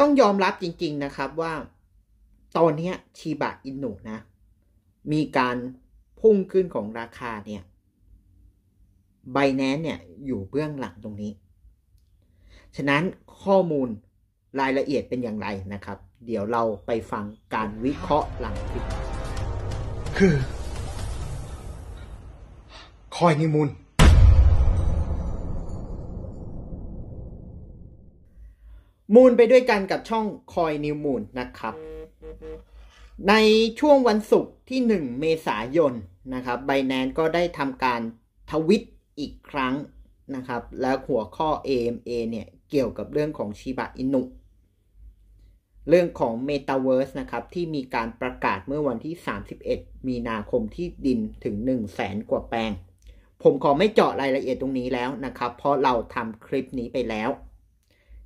ต้องยอมรับจริงๆนะครับว่าตอนนี้ชีบะอินหนะ มีการพุ่งขึ้นของราคาเนี่ยไบแนนเนี่ยอยู่เบื้องหลังตรงนี้ ฉะนั้นข้อมูลรายละเอียดเป็นอย่างไรนะครับ เดี๋ยวเราไปฟังการวิเคราะห์หลังคลิปคือ คอยนิมูลมูนไปด้วยกันกับช่องคอยนิวมูนนะครับ ในช่วงวันศุกร์ที่ 1 เมษายนนะครับไบแนนก็ได้ทำการทวิตอีกครั้งนะครับและหัวข้อ AMA เนี่ยเกี่ยวกับเรื่องของชิบะอินุเรื่องของ Metaverse นะครับ ที่มีการประกาศเมื่อวันที่ 31 มีนาคมที่ดินถึง 1 0 0 0 0แสนกว่าแปลง ผมขอไม่เจาะรายละเอียดตรงนี้แล้วนะครับ เพราะเราทำคลิปนี้ไปแล้ว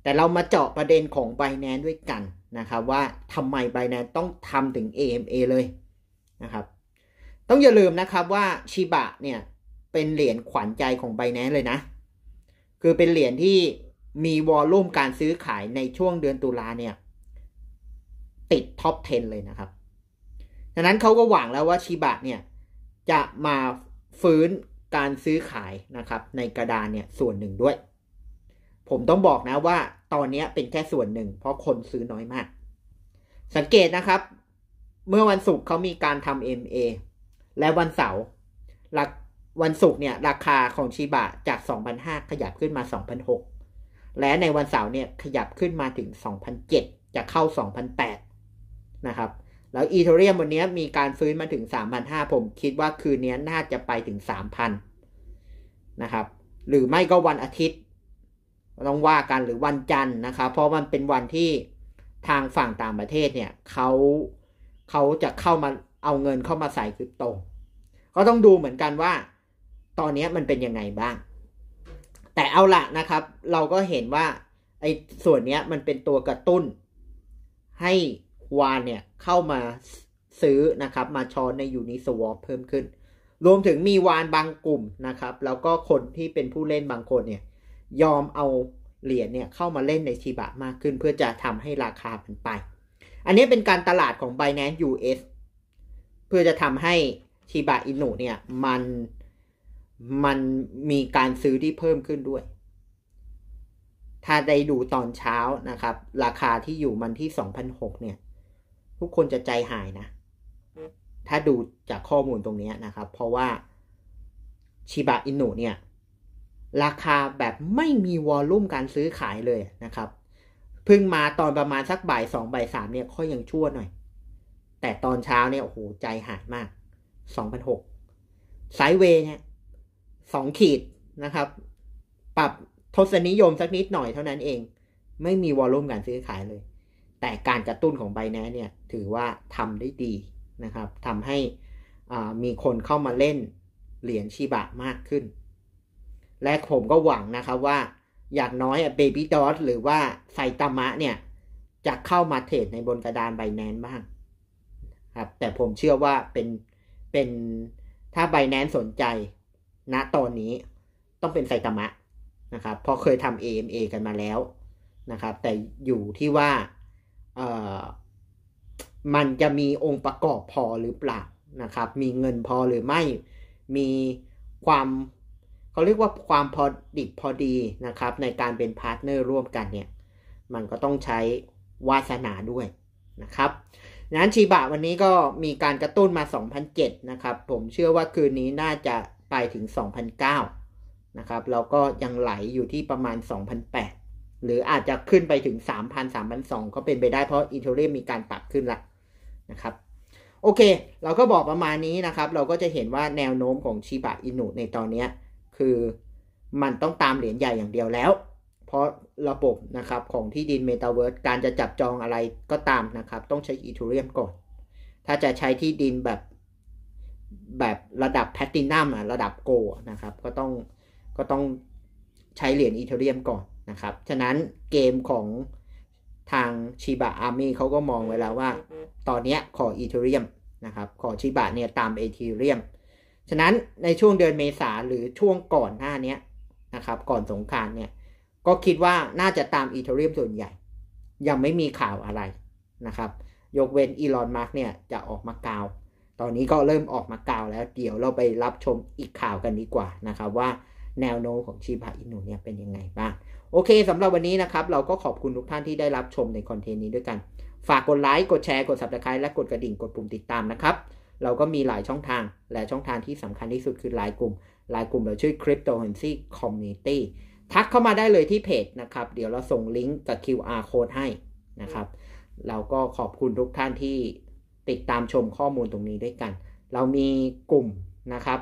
แต่เรามาเจาะประเด็นของ b บ n a n c e ด้วยกันนะครับ ว่าทำไม b บ n a n c e ต้องทำถึง AMA เลยนะครับ ต้องอย่าลืมนะครับว่าชิบะเนี่ยเป็นเหรียญขวัญใจของ b บ n a n c e เลยนะ คือเป็นเหรียญที่มีวอลลุ่มการซื้อขายในช่วงเดือนตุลาเนี่ยติดท็อป 10 เลยนะครับ ดังนั้นเขาก็หวังแล้วว่าชิบะเนี่ยจะมาฟื้นการซื้อขายนะครับ ในกระดานเนี่ยส่วนหนึ่งด้วยผมต้องบอกนะว่าตอนนี้เป็นแค่ส่วนหนึ่งเพราะคนซื้อน้อยมาก สังเกตนะครับ เมื่อวันศุกร์เขามีการทำ MA และวันเสาร์วันศุกร์เนี่ยราคาของชีบะจาก2,005ขยับขึ้นมา2,006และในวันเสาร์เนี่ยขยับขึ้นมาถึง2,007จะเข้า2,008นะครับแล้วอีเทเรียมวันนี้มีการฟื้นมาถึง3,005ผมคิดว่าคืนนี้น่าจะไปถึง 3,000นะครับ หรือไม่ก็วันอาทิตย์ต้องว่ากันหรือวันจันทร์นะครับเพราะมันเป็นวันที่ทางฝั่งต่างประเทศเนี่ยเขาเขาจะเข้ามาเอาเงินเข้ามาใส่คริปโตก็ต้องดูเหมือนกันว่าตอนนี้มันเป็นยังไงบ้าง แต่เอาละนะครับ เราก็เห็นว่าไอ้ส่วนนี้มันเป็นตัวกระตุ้น ให้วานเนี่ยเข้ามาซื้อนะครับ มาช้อนในยูนิสวอปเพิ่มขึ้น รวมถึงมีวานบางกลุ่มนะครับ แล้วก็คนที่เป็นผู้เล่นบางคนเนี่ยยอมเอาเหรียญเนี่ยเข้ามาเล่นในชีบะมากขึ้นเพื่อจะทำให้ราคามันไป อันนี้เป็นการตลาดของ Binance US เพื่อจะทำให้ชีบะอินุเนี่ยมันมันมีการซื้อที่เพิ่มขึ้นด้วย ถ้าได้ดูตอนเช้านะครับ ราคาที่อยู่มันที่2,006เนี่ย ทุกคนจะใจหายนะ ถ้าดูจากข้อมูลตรงนี้นะครับ เพราะว่าชิบะอินุเนี่ยราคาแบบไม่มีวอลลุ่มการซื้อขายเลยนะครับเพิ่งมาตอนประมาณสักบ่ายสองบ่ายสามเนี่ยค่อยยังชั่วหน่อย แต่ตอนเช้าเนี่ยโอ้โหใจหายมากสองพันหกไซเวย์เนี่ยสองขีดนะครับ ปรับทศนิยมสักนิดหน่อยเท่านั้นเอง ไม่มีวอลลุ่มการซื้อขายเลย แต่การกระตุ้นของใบแนเนี่ยถือว่าทำได้ดีนะครับทำให้มีคนเข้ามาเล่นเหรียญชีบะมากขึ้นและผมก็หวังนะครับว่าอย่างน้อยเบบี้ดอทหรือว่าไซตามะเนี่ย จะเข้ามาเทรดในบนกระดานไบแนนบ้างครับ แต่ผมเชื่อว่าเป็นเป็นถ้าไบแนนสนใจณนะตอนนี้ต้องเป็นไซตามะนะครับ เพราะเคยทำ AMA กันมาแล้วนะครับ แต่อยู่ที่ว่าเอ่อมันจะมีองค์ประกอบพอหรือเปล่านะครับ มีเงินพอหรือไม่มีความเขาเรียกว่าความพอดิบพอดีนะครับในการเป็นพาร์ทเนอร์ร่วมกันเนี่ย มันก็ต้องใช้วาสนาด้วยนะครับ นั้นชีบะวันนี้ก็มีการกระตุ้นมา2007นะครับ ผมเชื่อว่าคืนนี้น่าจะไปถึง2009นะครับ แล้วก็ยังไหลอยู่ที่ประมาณ2008หรืออาจจะขึ้นไปถึง3,000 3,002ก็เป็นไปได้เพราะอีเทเรียมมีการปรับขึ้นละนะครับ โอเค เราก็บอกประมาณนี้นะครับ เราก็จะเห็นว่าแนวโน้มของชีบะอินุในตอนนี้คือมันต้องตามเหรียญใหญ่อย่างเดียวแล้ว เพราะระบบนะครับของที่ดินเมตาเวิร์สการจะจับจองอะไรก็ตามนะครับต้องใช้อีทูเรียมก่อน ถ้าจะใช้ที่ดินแบบแบบระดับแพตตินัมอะระดับโกนะครับก็ต้องก็ต้องใช้เหรียญอีทูเรียมก่อนนะครับฉะนั้นเกมของทางชิบะอาร์มี่เขาก็มองไว้แล้วว่าตอนนี้ขออีทูเรียมนะครับขอชิบะเนี่ยตามเอทีเรียมฉะนั้นในช่วงเดือนเมษาหรือช่วงก่อนหน้านี้นะครับก่อนสงการเนี่ยก็คิดว่าน่าจะตามอีเทเรียมส่วนใหญ่ ยังไม่มีข่าวอะไรนะครับ ยกเว้นอีลอนมาร์กเนี่ยจะออกมากาว ตอนนี้ก็เริ่มออกมากาวแล้วเดี๋ยวเราไปรับชมอีกข่าวกันดีกว่านะครับว่าแนวโน้มของชีพะอินุเนี่ยเป็นยังไงบ้าง โอเคสำหรับวันนี้นะครับ เราก็ขอบคุณทุกท่านที่ได้รับชมในคอนเทนต์นี้ด้วยกัน ฝากกดไลค์กดแชร์กด subscribe และกดกระดิ่งกดปุ่มติดตามนะครับเราก็มีหลายช่องทางและช่องทางที่สำคัญที่สุดคือไลน์กลุ่มไลน์กลุ่มเราชื่อ Cryptocurrency Community ทักเข้ามาได้เลยที่เพจนะครับ เดี๋ยวเราส่งลิงก์กับ QR code ให้นะครับ เราก็ขอบคุณทุกท่านที่ติดตามชมข้อมูลตรงนี้ด้วยกัน เรามีกลุ่มนะครับ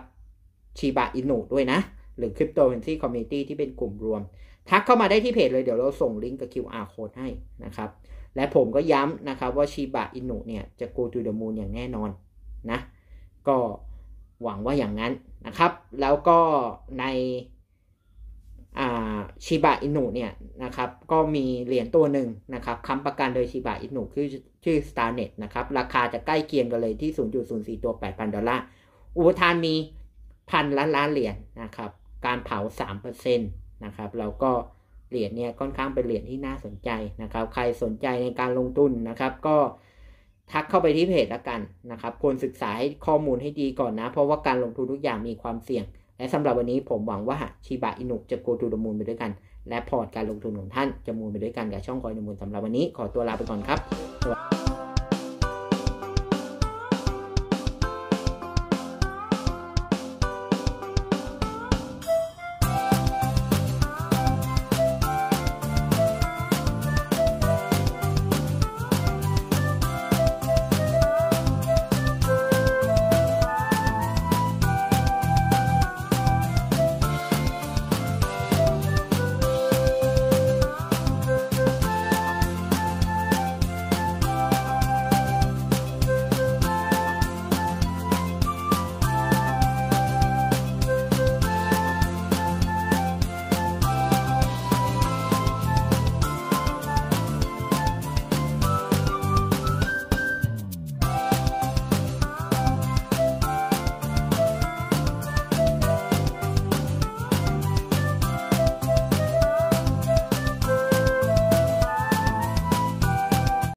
ชีบะอินุด้วยนะ หรือ Cryptocurrency Community ที่เป็นกลุ่มรวม ทักเข้ามาได้ที่เพจเลยเดี๋ยวเราส่งลิงก์กับ QR code ให้นะครับและผมก็ย้ำนะครับว่าชีบะอินุเนี่ยจะ go to the moon อย่างแน่นอนนะก็หวังว่าอย่างนั้นนะครับ แล้วก็ในชิบะอินุเนี่ยนะครับก็มีเหรียญตัวหนึ่งนะครับค้ำประกันโดยชิบะอินุคื่อชื่อ StarNet นะครับราคาจะใกล้เคียงกันเลยที่ 0.04 ตัว 8,000 ดอลลาร์อุปทานมีพันล้านล้านเหรียญนนะครับ การเผา 3%นะครับแล้วก็เหรียญเนี่ยค่อนข้างเป็นเหรียญที่น่าสนใจนะครับ ใครสนใจในการลงทุนนะครับ ก็ทักเข้าไปที่เพจแล้วกันนะครับ ควรศึกษาให้ข้อมูลให้ดีก่อนนะ เพราะว่าการลงทุนทุกอย่างมีความเสี่ยง และสำหรับวันนี้ผมหวังว่าชิบะอินุกจะโกทูดมูลไปด้วยกัน และพอร์ตการลงทุนของท่านจะมูลไปด้วยกันกับช่องคอยดมูลสำหรับวันนี้ขอตัวลาไปก่อนครับ